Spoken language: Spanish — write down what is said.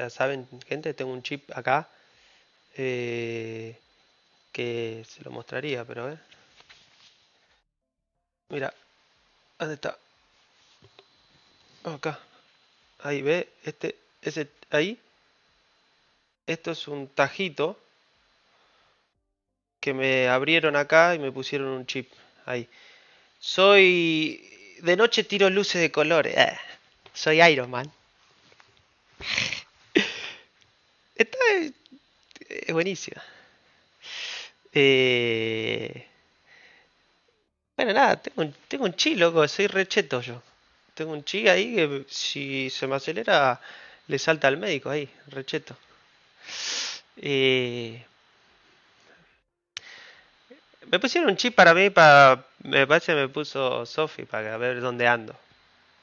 Ya saben, gente, tengo un chip acá eh, que se lo mostraría, pero Mira, ¿dónde está? Acá. Ahí ve, este, ese, ahí. Esto es un tajito que me abrieron acá y me pusieron un chip ahí. Soy de noche tiro luces de colores. Ah, soy Iron Man. Eh, es, buenísima. Eh, bueno, nada, tengo un, tengo un chi, loco, soy recheto yo. Tengo un chi ahí que si se me acelera le salta al médico ahí, recheto. Eh, me pusieron un chip para mí, para, me parece que me puso Sofi para ver dónde ando.